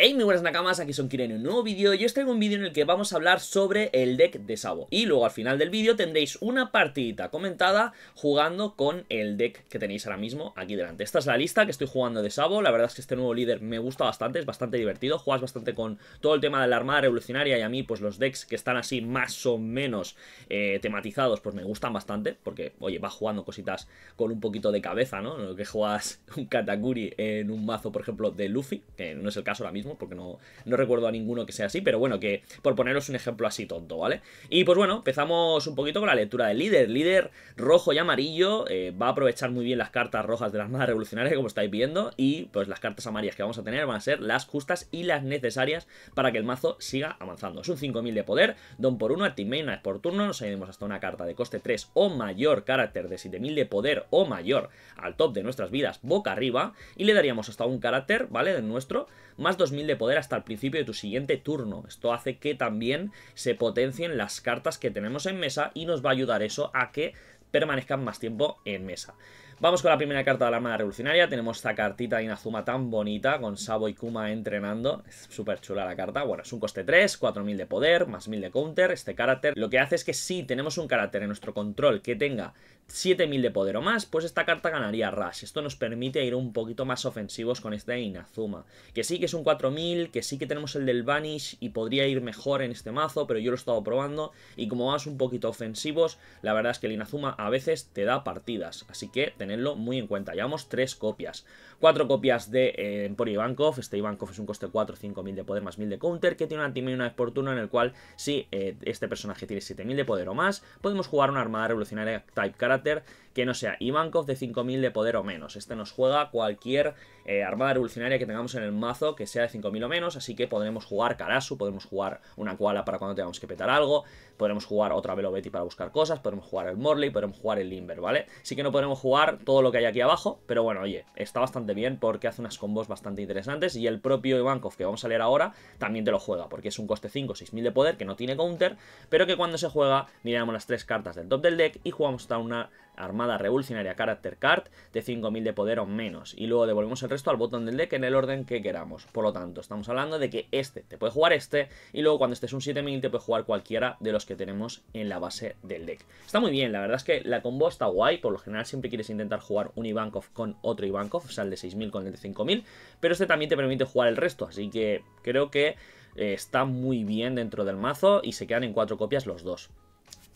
Hey, muy buenas nakamas, aquí son Kiren en un nuevo vídeo y os traigo un vídeo en el que vamos a hablar sobre el deck de Sabo. Y luego al final del vídeo tendréis una partidita comentada jugando con el deck que tenéis ahora mismo aquí delante. Esta es la lista que estoy jugando de Sabo, la verdad es que este nuevo líder me gusta bastante, es bastante divertido, juegas bastante con todo el tema de la armada revolucionaria y a mí pues los decks que están así más o menos eh, tematizados pues me gustan bastante porque, oye, vas jugando cositas con un poquito de cabeza, ¿no? lo que juegas un Katakuri en un mazo, por ejemplo, de Luffy, que no es el caso ahora mismo porque no, no recuerdo a ninguno que sea así, pero bueno, que por poneros un ejemplo así tonto, ¿vale? Y pues bueno, empezamos un poquito con la lectura del líder. Líder rojo y amarillo eh, va a aprovechar muy bien las cartas rojas de las Armada Revolucionarias como estáis viendo, y pues las cartas amarillas que vamos a tener van a ser las justas y las necesarias para que el mazo siga avanzando. Es un 5000 de poder, don por 1, al Timena por turno, nos añadimos hasta una carta de coste 3 o mayor, carácter de 7000 de poder o mayor al top de nuestras vidas boca arriba, y le daríamos hasta un carácter, ¿vale? De nuestro más 2000 de poder hasta el principio de tu siguiente turno. Esto hace que también se potencien las cartas que tenemos en mesa y nos va a ayudar eso a que permanezcan más tiempo en mesa. Vamos con la primera carta de la Armada Revolucionaria. Tenemos esta cartita de Inazuma tan bonita, con Sabo y Kuma entrenando. Es súper chula la carta. Bueno, es un coste 3, 4000 de poder, más 1000 de counter. Este carácter lo que hace es que si tenemos un carácter en nuestro control que tenga 7000 de poder o más, pues esta carta ganaría Rush. Esto nos permite ir un poquito más ofensivos con este Inazuma. Que sí que es un 4000, que sí que tenemos el del Vanish y podría ir mejor en este mazo, pero yo lo he estado probando. Y como vamos un poquito ofensivos, la verdad es que el Inazuma a veces te da partidas. Así que tenedlo muy en cuenta. Llevamos 3 copias. 4 copias de Emporio eh, Ivankov. Este Ivankov es un coste 4, 5000 de poder más 1000 de counter, que tiene una y una vez por turno en el cual si eh, este personaje tiene 7000 de poder o más, podemos jugar una armada revolucionaria Type Karate carácter que no sea Ivankov de 5000 de poder o menos. Este nos juega cualquier eh, armada revolucionaria que tengamos en el mazo que sea de 5000 o menos, así que podremos jugar Karasu, podremos jugar una Koala para cuando tengamos que petar algo, podremos jugar otra Velobetti para buscar cosas, podemos jugar el Morley, podemos jugar el Limber, ¿vale? Así que no podremos jugar todo lo que hay aquí abajo, pero bueno, oye, está bastante bien porque hace unas combos bastante interesantes y el propio Ivankov que vamos a leer ahora también te lo juega, porque es un coste 5 6000 de poder que no tiene counter, pero que cuando se juega miramos las tres cartas del top del deck y jugamos hasta una armada revolucionaria character card de 5000 de poder o menos. Y luego devolvemos el resto al botón del deck en el orden que queramos. Por lo tanto, estamos hablando de que este te puede jugar este y luego cuando estés un 7000 te puede jugar cualquiera de los que tenemos en la base del deck. Está muy bien, la verdad es que la combo está guay. Por lo general siempre quieres intentar jugar un Ivankov con otro Ivankov, o sea, el de 6000 con el de 5000. Pero este también te permite jugar el resto, así que creo que eh, está muy bien dentro del mazo y se quedan en cuatro copias los dos.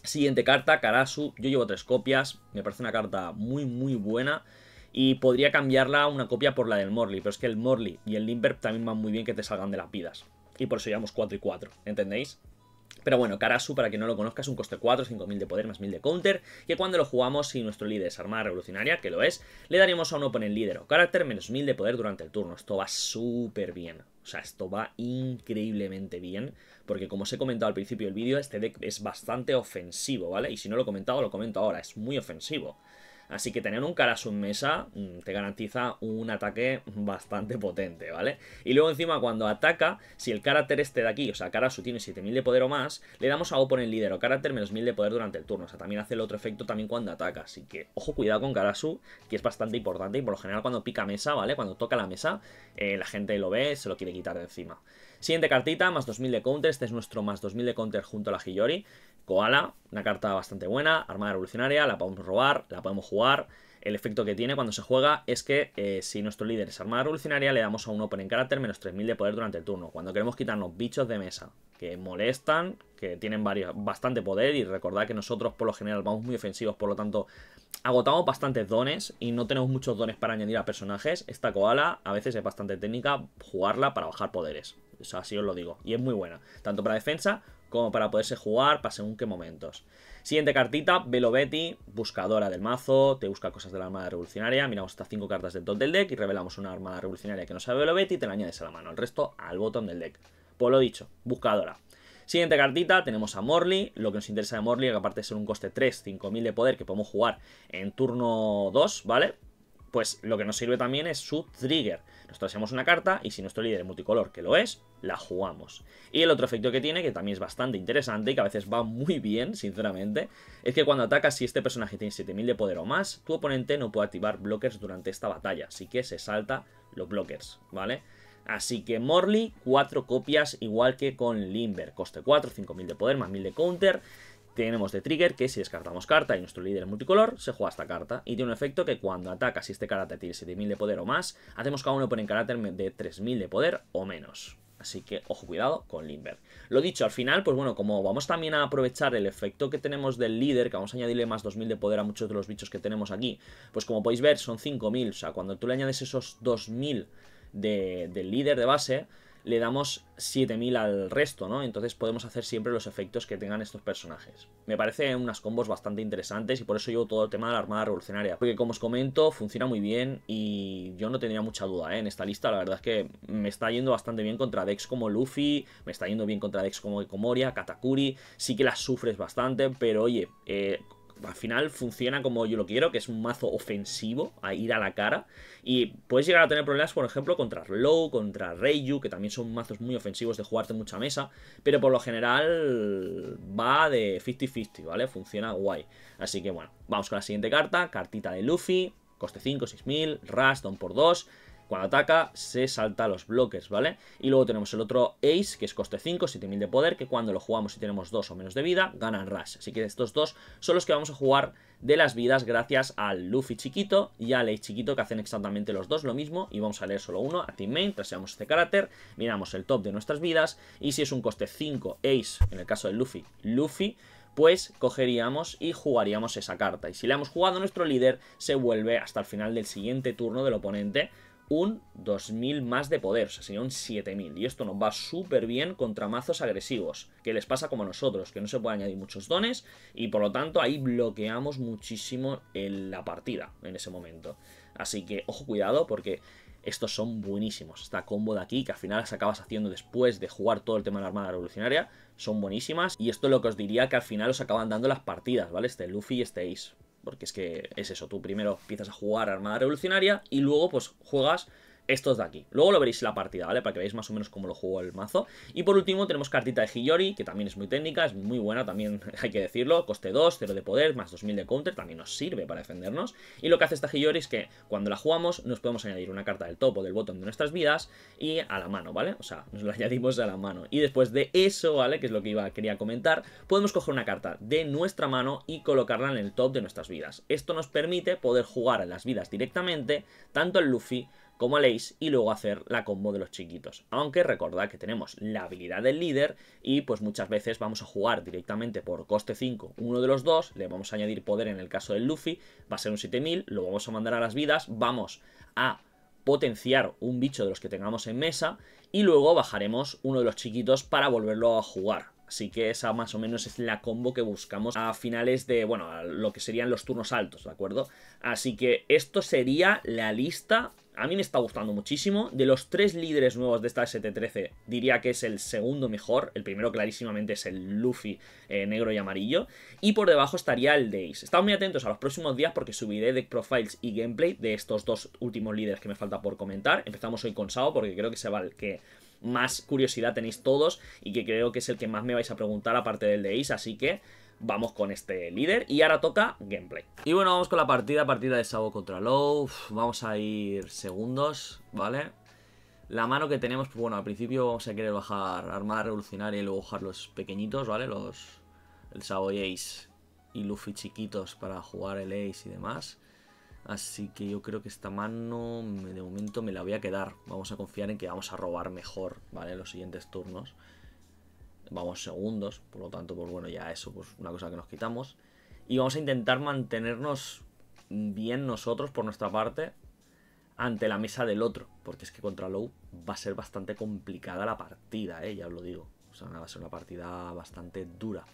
Siguiente carta, Karasu. Yo llevo tres copias. Me parece una carta muy, muy buena. Y podría cambiarla a una copia por la del Morley. Pero es que el Morley y el Limber también van muy bien que te salgan de las pidas Y por eso llevamos 4 y 4. ¿Entendéis? Pero bueno, Karasu, para que no lo conozcas es un coste 4, 5000 de poder más 1000 de counter, que cuando lo jugamos, y nuestro líder es armada revolucionaria, que lo es, le daremos a un oponente líder o carácter menos 1000 de poder durante el turno. Esto va súper bien. O sea, esto va increíblemente bien, porque como os he comentado al principio del vídeo, este deck es bastante ofensivo, ¿vale? Y si no lo he comentado, lo comento ahora, es muy ofensivo. Así que tener un en mesa mm, te garantiza un ataque bastante potente, ¿vale? Y luego encima cuando ataca, si el carácter este de aquí, o sea, Karasu tiene 7000 de poder o más, le damos a el Líder o carácter menos 1000 de poder durante el turno. O sea, también hace el otro efecto también cuando ataca. Así que, ojo, cuidado con Karasu, que es bastante importante y por lo general cuando pica mesa, ¿vale? Cuando toca la mesa, eh, la gente lo ve, se lo quiere quitar de encima. Siguiente cartita, más 2000 de counter, este es nuestro más 2000 de counter junto a la Hiyori. Koala, una carta bastante buena, armada revolucionaria, la podemos robar, la podemos jugar. El efecto que tiene cuando se juega es que eh, si nuestro líder es armada revolucionaria, le damos a un open en carácter menos 3000 de poder durante el turno. Cuando queremos quitarnos bichos de mesa que molestan, que tienen varios, bastante poder y recordad que nosotros por lo general vamos muy ofensivos, por lo tanto agotamos bastantes dones y no tenemos muchos dones para añadir a personajes. Esta koala a veces es bastante técnica jugarla para bajar poderes. O sea, así os lo digo. Y es muy buena, tanto para defensa como para poderse jugar pase según qué momentos. Siguiente cartita, Betty, buscadora del mazo, te busca cosas de la armada revolucionaria, miramos estas 5 cartas del top del deck y revelamos una armada revolucionaria que no sabe Betty y te la añades a la mano, el resto al botón del deck. Por pues lo dicho, buscadora. Siguiente cartita, tenemos a Morley, lo que nos interesa de Morley, que aparte de ser un coste 3, 5000 de poder que podemos jugar en turno 2, ¿vale? pues lo que nos sirve también es su trigger. Nos hacemos una carta y si nuestro líder es multicolor, que lo es, la jugamos. Y el otro efecto que tiene, que también es bastante interesante y que a veces va muy bien, sinceramente, es que cuando atacas si este personaje tiene 7000 de poder o más, tu oponente no puede activar blockers durante esta batalla, así que se salta los blockers, ¿vale? Así que Morley, 4 copias, igual que con Limber, coste 4, 5000 de poder, más 1000 de counter tenemos de trigger que si descartamos carta y nuestro líder multicolor, se juega esta carta. Y tiene un efecto que cuando ataca, si este carácter tiene 7000 de poder o más, hacemos cada uno por en carácter de 3000 de poder o menos. Así que, ojo, cuidado con limber Lo dicho, al final, pues bueno, como vamos también a aprovechar el efecto que tenemos del líder, que vamos a añadirle más 2000 de poder a muchos de los bichos que tenemos aquí, pues como podéis ver, son 5000. O sea, cuando tú le añades esos 2000 de, del líder de base, le damos 7000 al resto, ¿no? Entonces podemos hacer siempre los efectos que tengan estos personajes. Me parece unas combos bastante interesantes y por eso llevo todo el tema de la Armada Revolucionaria. Porque como os comento, funciona muy bien y yo no tendría mucha duda ¿eh? en esta lista. La verdad es que me está yendo bastante bien contra decks como Luffy, me está yendo bien contra decks como Ecomoria, Katakuri. Sí que las sufres bastante, pero oye... Eh, al final funciona como yo lo quiero, que es un mazo ofensivo, a ir a la cara. Y puedes llegar a tener problemas, por ejemplo, contra Low, contra Reyu. que también son mazos muy ofensivos de jugarte mucha mesa. Pero por lo general va de 50-50, ¿vale? Funciona guay. Así que bueno, vamos con la siguiente carta, cartita de Luffy, coste 5, 6.000, Rush, Don por 2. Cuando ataca se salta los bloques, ¿vale? Y luego tenemos el otro Ace, que es coste 5, 7000 de poder, que cuando lo jugamos y tenemos 2 o menos de vida, ganan Rush. Así que estos dos son los que vamos a jugar de las vidas gracias al Luffy chiquito y al Ace chiquito, que hacen exactamente los dos lo mismo. Y vamos a leer solo uno, a Team Main, traseamos este carácter, miramos el top de nuestras vidas, y si es un coste 5, Ace, en el caso del Luffy, Luffy, pues cogeríamos y jugaríamos esa carta. Y si la hemos jugado, nuestro líder se vuelve hasta el final del siguiente turno del oponente un 2000 más de poder, o sea, sería un 7000. Y esto nos va súper bien contra mazos agresivos, que les pasa como a nosotros, que no se puede añadir muchos dones, y por lo tanto ahí bloqueamos muchísimo en la partida en ese momento. Así que, ojo, cuidado, porque estos son buenísimos. Esta combo de aquí, que al final las acabas haciendo después de jugar todo el tema de la Armada Revolucionaria, son buenísimas. Y esto es lo que os diría que al final os acaban dando las partidas, ¿vale? Este Luffy y este Ace porque es que es eso, tú primero empiezas a jugar Armada Revolucionaria y luego pues juegas estos de aquí. Luego lo veréis en la partida, ¿vale? Para que veáis más o menos cómo lo jugó el mazo. Y por último tenemos cartita de Hiyori, que también es muy técnica, es muy buena también, hay que decirlo. Coste 2, 0 de poder, más 2000 de counter, también nos sirve para defendernos. Y lo que hace esta Hiyori es que cuando la jugamos nos podemos añadir una carta del top o del botón de nuestras vidas y a la mano, ¿vale? O sea, nos la añadimos a la mano. Y después de eso, ¿vale? Que es lo que iba, quería comentar, podemos coger una carta de nuestra mano y colocarla en el top de nuestras vidas. Esto nos permite poder jugar en las vidas directamente, tanto en Luffy como Leis y luego hacer la combo de los chiquitos. Aunque recordad que tenemos la habilidad del líder y pues muchas veces vamos a jugar directamente por coste 5 uno de los dos, le vamos a añadir poder en el caso del Luffy, va a ser un 7000, lo vamos a mandar a las vidas, vamos a potenciar un bicho de los que tengamos en mesa y luego bajaremos uno de los chiquitos para volverlo a jugar. Así que esa más o menos es la combo que buscamos a finales de, bueno, lo que serían los turnos altos, ¿de acuerdo? Así que esto sería la lista a mí me está gustando muchísimo. De los tres líderes nuevos de esta ST-13, diría que es el segundo mejor. El primero clarísimamente es el Luffy eh, negro y amarillo. Y por debajo estaría el Deis. estamos muy atentos a los próximos días porque subiré deck profiles y gameplay de estos dos últimos líderes que me falta por comentar. Empezamos hoy con Sao porque creo que se va el que más curiosidad tenéis todos y que creo que es el que más me vais a preguntar aparte del de Ace, así que vamos con este líder y ahora toca gameplay. Y bueno, vamos con la partida, partida de Sabo contra Low, vamos a ir segundos, ¿vale? La mano que tenemos, pues bueno, al principio vamos a querer bajar armar, Revolucionaria y luego bajar los pequeñitos, ¿vale? Los... el Sabo y Ace y Luffy chiquitos para jugar el Ace y demás. Así que yo creo que esta mano de momento me la voy a quedar. Vamos a confiar en que vamos a robar mejor, ¿vale? Los siguientes turnos. Vamos segundos, por lo tanto, pues bueno, ya eso, pues una cosa que nos quitamos. Y vamos a intentar mantenernos bien nosotros por nuestra parte ante la mesa del otro. Porque es que contra Low va a ser bastante complicada la partida, ¿eh? Ya os lo digo. O sea, va a ser una partida bastante dura.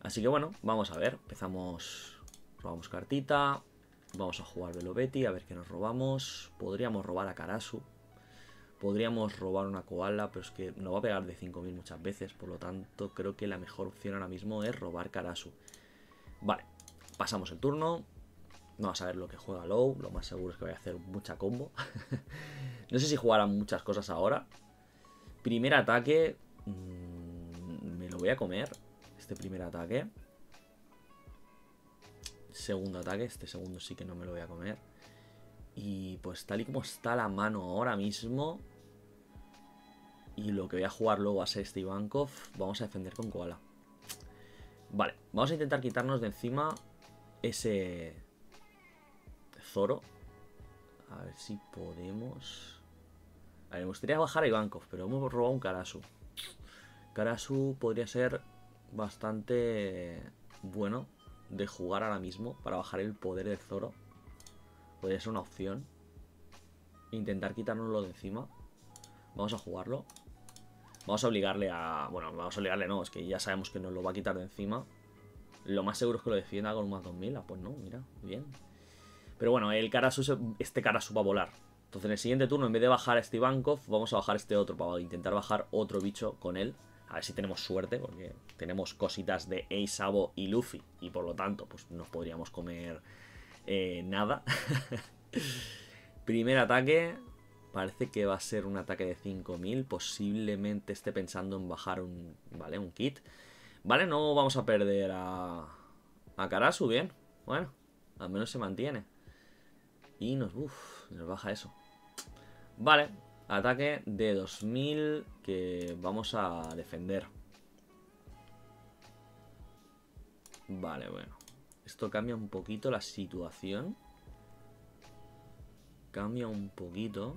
Así que bueno, vamos a ver. Empezamos, robamos cartita, Vamos a jugar Belovetti, a ver qué nos robamos. Podríamos robar a Karasu. Podríamos robar una koala, pero es que no va a pegar de 5.000 muchas veces. Por lo tanto, creo que la mejor opción ahora mismo es robar Karasu. Vale, pasamos el turno. No va a ver lo que juega Low. Lo más seguro es que vaya a hacer mucha combo. no sé si jugarán muchas cosas ahora. Primer ataque. Mm, me lo voy a comer. Este primer ataque segundo ataque, este segundo sí que no me lo voy a comer. Y pues tal y como está la mano ahora mismo, y lo que voy a jugar luego a ser este Ivankov vamos a defender con Koala. Vale, vamos a intentar quitarnos de encima ese Zoro. A ver si podemos... A ver, me gustaría bajar a Ivankov, pero hemos robado un Karasu. Karasu podría ser bastante bueno de jugar ahora mismo para bajar el poder de Zoro. Podría ser una opción. Intentar quitárnoslo de encima. Vamos a jugarlo. Vamos a obligarle a... Bueno, vamos a obligarle no, es que ya sabemos que nos lo va a quitar de encima. Lo más seguro es que lo defienda con un más 2000. Ah, pues no, mira, bien. Pero bueno, el Karasu, este Karasu va a volar. Entonces en el siguiente turno, en vez de bajar a este Banco, vamos a bajar este otro para intentar bajar otro bicho con él. A ver si tenemos suerte, porque tenemos cositas de Ace, Abo y Luffy. Y por lo tanto, pues no podríamos comer eh, nada. Primer ataque. Parece que va a ser un ataque de 5000. Posiblemente esté pensando en bajar un, ¿vale? un kit. Vale, no vamos a perder a, a Karasu, bien. Bueno, al menos se mantiene. Y nos, nos baja eso. Vale, Ataque de 2000 que vamos a defender. Vale, bueno. Esto cambia un poquito la situación. Cambia un poquito.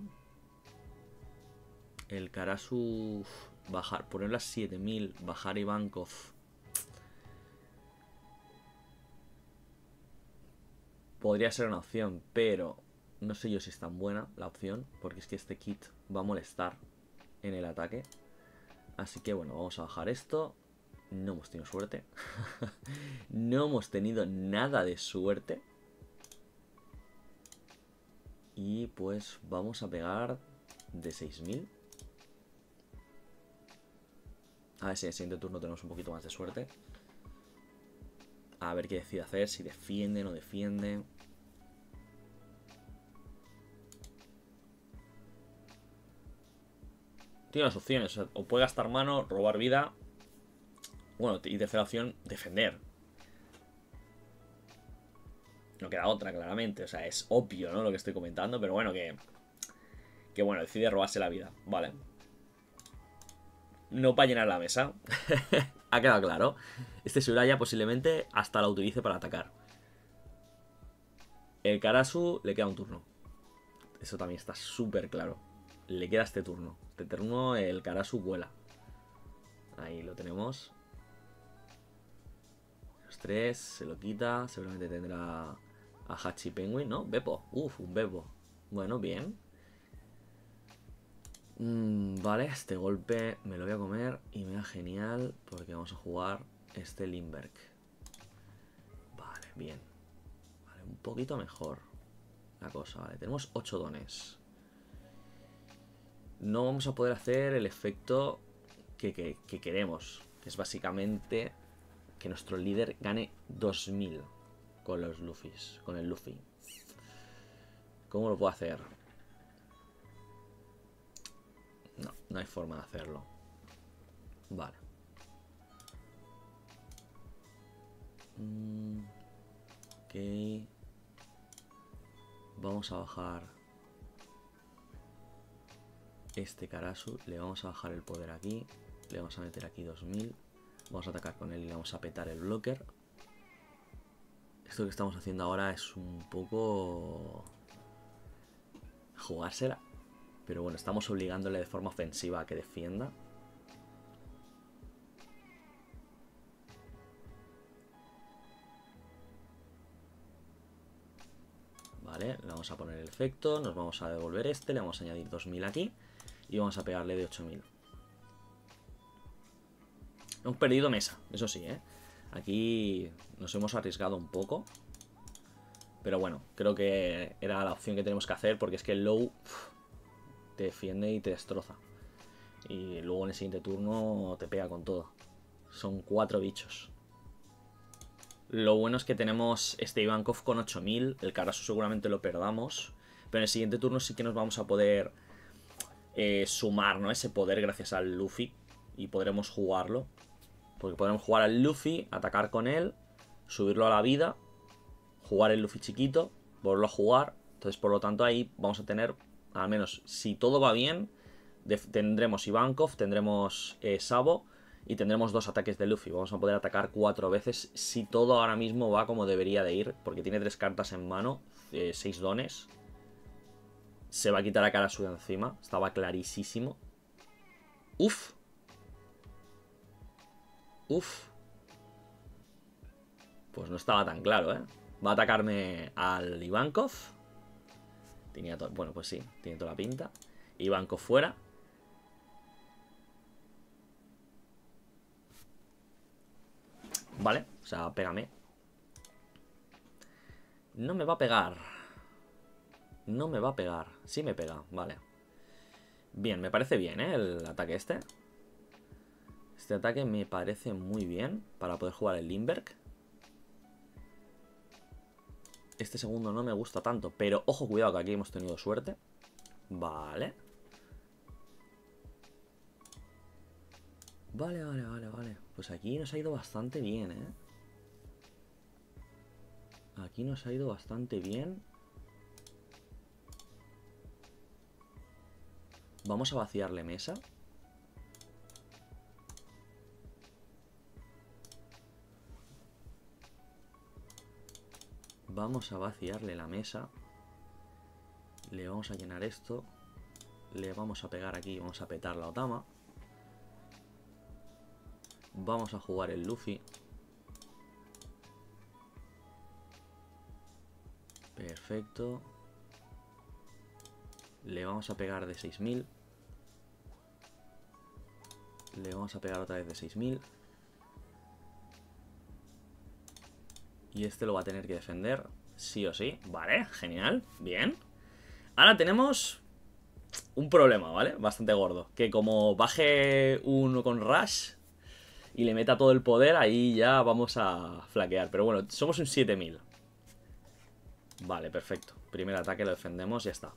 El Karasu... Bajar, poner las 7000, bajar Ivankov. Podría ser una opción, pero no sé yo si es tan buena la opción, porque es que este kit va a molestar en el ataque. Así que bueno, vamos a bajar esto. No hemos tenido suerte. no hemos tenido nada de suerte. Y pues vamos a pegar de 6000. A ver si en el siguiente turno tenemos un poquito más de suerte. A ver qué decide hacer, si defiende, no defiende. tiene las opciones. O, o, puede gastar mano, robar vida. Bueno, y tercera opción, defender. No queda otra, claramente. O sea, es obvio, ¿no? Lo que estoy comentando, pero bueno, que... Que bueno, decide robarse la vida. Vale. No para llenar la mesa. ha quedado claro. Este Suraya posiblemente hasta la utilice para atacar. El Karasu le queda un turno. Eso también está súper claro. Le queda este turno. Eterno, este el Karasu vuela. Ahí lo tenemos. Los tres, se lo quita. Seguramente tendrá a Hachi Penguin, ¿no? Beppo. Uf, un Beppo. Bueno, bien. Mm, vale, este golpe me lo voy a comer y me da genial porque vamos a jugar este Limberg. Vale, bien. Vale, un poquito mejor la cosa. Vale, tenemos ocho dones no vamos a poder hacer el efecto que, queremos, es básicamente que nuestro líder gane 2000 con los Luffys, con el Luffy. ¿Cómo lo puedo hacer? No, no hay forma de hacerlo. Vale. Mm, ok. Vamos a bajar este Karasu, le vamos a bajar el poder aquí, le vamos a meter aquí 2000, vamos a atacar con él y le vamos a petar el blocker. Esto que estamos haciendo ahora es un poco... jugársela. Pero bueno, estamos obligándole de forma ofensiva a que defienda. Vale, le vamos a poner el efecto, nos vamos a devolver este, le vamos a añadir 2000 aquí y vamos a pegarle de 8000. Hemos perdido mesa, eso sí, ¿eh? Aquí nos hemos arriesgado un poco. Pero bueno, creo que era la opción que tenemos que hacer porque es que el low te defiende y te destroza. Y luego en el siguiente turno te pega con todo. Son cuatro bichos. Lo bueno es que tenemos este Ivankov con 8000. El Karasu seguramente lo perdamos. Pero en el siguiente turno sí que nos vamos a poder eh, sumar ¿no? ese poder gracias al Luffy y podremos jugarlo. Porque podremos jugar al Luffy, atacar con él, subirlo a la vida, jugar el Luffy chiquito, volverlo a jugar. Entonces, por lo tanto, ahí vamos a tener, al menos si todo va bien, tendremos Ivankov, tendremos Savo. Eh, Sabo y tendremos dos ataques de Luffy. Vamos a poder atacar cuatro veces si todo ahora mismo va como debería de ir, porque tiene tres cartas en mano, eh, seis dones, se va a quitar la cara suya encima. Estaba clarísimo. Uf. Uf. Pues no estaba tan claro, ¿eh? Va a atacarme al Ivankov. Tenía todo... Bueno, pues sí, tiene toda la pinta. Ivankov fuera. Vale, o sea, pégame. No me va a pegar. No me va a pegar. Sí me pega, vale. Bien, me parece bien, ¿eh? El ataque este. Este ataque me parece muy bien para poder jugar el Limberg. Este segundo no me gusta tanto, pero ojo, cuidado, que aquí hemos tenido suerte. Vale. Vale, vale, vale, vale. Pues aquí nos ha ido bastante bien, ¿eh? Aquí nos ha ido bastante bien. Vamos a vaciarle mesa. Vamos a vaciarle la mesa. Le vamos a llenar esto. Le vamos a pegar aquí, vamos a petar la Otama. Vamos a jugar el Luffy. Perfecto. Le vamos a pegar de 6000. Le vamos a pegar otra vez de 6000. Y este lo va a tener que defender sí o sí. Vale, genial, bien. Ahora tenemos un problema, ¿vale? Bastante gordo. Que como baje uno con Rush y le meta todo el poder, ahí ya vamos a flaquear. Pero bueno, somos un 7000. Vale, perfecto. Primer ataque lo defendemos y ya está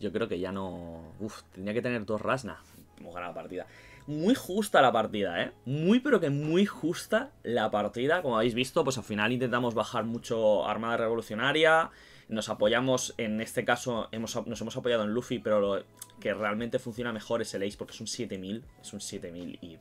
yo creo que ya no... Uf, tenía que tener dos Rasna. Hemos ganado la partida. Muy justa la partida, ¿eh? Muy, pero que muy justa la partida. Como habéis visto, pues al final intentamos bajar mucho Armada Revolucionaria. Nos apoyamos, en este caso, nos hemos apoyado en Luffy, pero lo que realmente funciona mejor es el Ace porque es un 7000. Es un 7000 y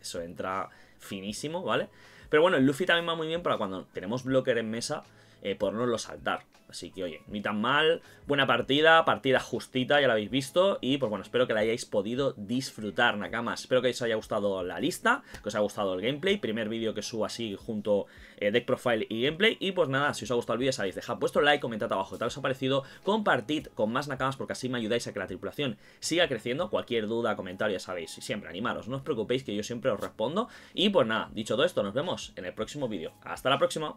eso entra finísimo, ¿vale? Pero bueno, el Luffy también va muy bien para cuando tenemos blocker en mesa eh, por no lo saltar. Así que, oye, ni tan mal. Buena partida, partida justita, ya la habéis visto. Y, pues bueno, espero que la hayáis podido disfrutar, Nakamas. Espero que os haya gustado la lista, que os haya gustado el gameplay. Primer vídeo que subo así junto eh, deck profile y gameplay. Y, pues nada, si os ha gustado el vídeo, sabéis, dejad puesto like, comentad abajo qué tal os ha parecido. Compartid con más Nakamas porque así me ayudáis a que la tripulación siga creciendo. Cualquier duda, comentario, ya sabéis. Siempre animaros, no os preocupéis que yo siempre os respondo. Y, pues nada, dicho todo esto, nos vemos en el próximo vídeo. ¡Hasta la próxima!